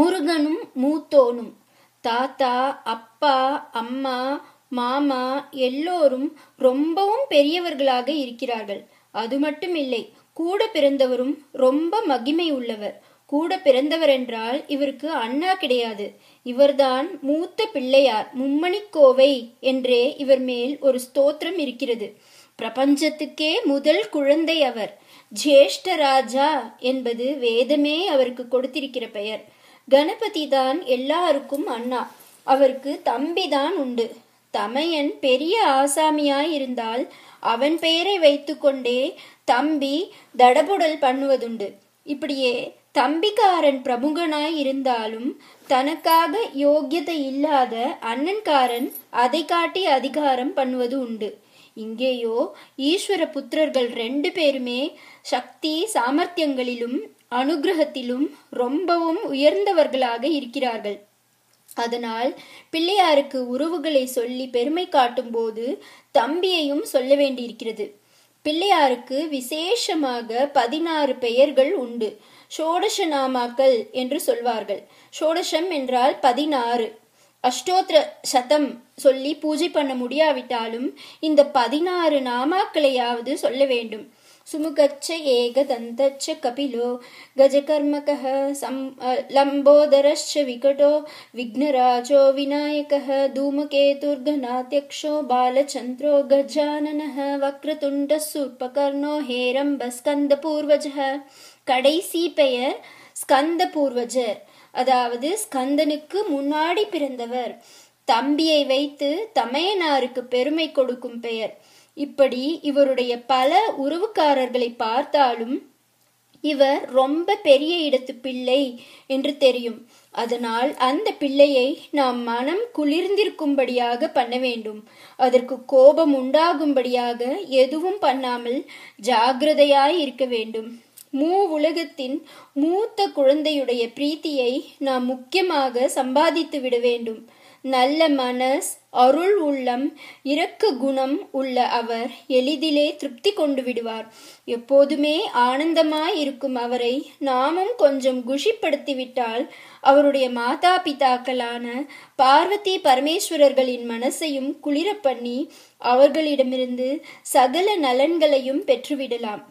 முருகனும் மூத்தோனும் தாத்தா அப்பா அம்மா மாமா எல்லோரும் ரொம்பவும் பெரியவர்களாக இருக்கிறார்கள் அது மட்டும் இல்லை கூட பிறந்தவரும் ரொம்ப மகிமை உள்ளவர் கூட பிறந்தவர் என்றால் இவருக்கு அண்ணா கிடையாது இவர்தான் மூத்த பிள்ளையார் மும்மணிக்கோவை என்றே இவர் மேல் ஒரு ஸ்தோத்திரம் இருக்கிறது பிரபஞ்சத்துக்கே முதல் குழந்தை அவர் ஜேஷ்ட ராஜா என்பது வேதமே அவருக்கு கொடுத்திருக்கிற பெயர் கணபதி தான் எல்லாருக்கும் அண்ணா அவருக்கு தம்பி தான் உண்டு தமையன் பெரிய ஆசாமியாயிருந்தால் அவன் பெயரை வைத்துக்கொண்டே தம்பி தடபுடல் பண்ணுவதுண்டு இப்படியே தம்பிக்காரன் பிரமுகனாய் இருந்தாலும் தனக்காக யோக்கியதை இல்லாத அண்ணன்காரன் அதை காட்டி அதிகாரம் பண்ணுவது உண்டு இங்கேயோ ஈஸ்வர புத்திரர்கள் ரெண்டு பேருமே சக்தி சாமர்த்தியங்களிலும் அனுகிரகத்திலும் ரொம்பவும் உயர்ந்தவர்களாக இருக்கிறார்கள் அதனால் பிள்ளையாருக்கு உறவுகளை சொல்லி பெருமை காட்டும் போது தம்பியையும் சொல்ல வேண்டியிருக்கிறது பிள்ளையாருக்கு விசேஷமாக பதினாறு பெயர்கள் உண்டு சோடச நாமாக்கள் என்று சொல்வார்கள் சோடசம் என்றால் பதினாறு அஷ்டோத்திர சதம் சொல்லி பூஜை பண்ண முடியாவிட்டாலும் இந்த பதினாறு நாமாக்களையாவது சொல்ல வேண்டும் சுமுகச்ச ஏக தந்தச்ச கபிலோ கஜகர்மக லம்போதரச்ச விகடோ விக்னராஜோ விநாயக தூமகேதுர்கநாத்தியக்ஷோ பாலச்சந்திரோ கஜானன வக்ரதுண்ட சூர்பகர்ணோ ஹேரம்ப ஸ்கந்த பூர்வஜ கடைசி பெயர் ஸ்கந்த பூர்வஜர் அதாவது ஸ்கந்தனுக்கு முன்னாடி பிறந்தவர் தம்பியை வைத்து தமையனாருக்கு பெருமை கொடுக்கும் பெயர் இப்படி இவருடைய பல உறவுக்காரர்களை பார்த்தாலும் இவர் ரொம்ப பெரிய இடத்து பிள்ளை என்று தெரியும் அதனால் அந்த பிள்ளையை நாம் மனம் குளிர்ந்திருக்கும்படியாக பண்ண வேண்டும் அதற்கு கோபம் உண்டாகும்படியாக எதுவும் பண்ணாமல் ஜாகிரதையாய் இருக்க வேண்டும் மூ உலகத்தின் மூத்த குழந்தையுடைய பிரீத்தியை நாம் முக்கியமாக சம்பாதித்து விட வேண்டும் நல்ல மனஸ் அருள் உள்ளம் இரக்க குணம் உள்ள அவர் எளிதிலே திருப்தி கொண்டு விடுவார் எப்போதுமே ஆனந்தமாய் இருக்கும் அவரை நாமும் கொஞ்சம் குஷிப்படுத்திவிட்டால் அவருடைய மாதா பிதாக்களான பார்வதி பரமேஸ்வரர்களின் மனசையும் குளிர பண்ணி அவர்களிடமிருந்து சகல நலன்களையும் பெற்றுவிடலாம்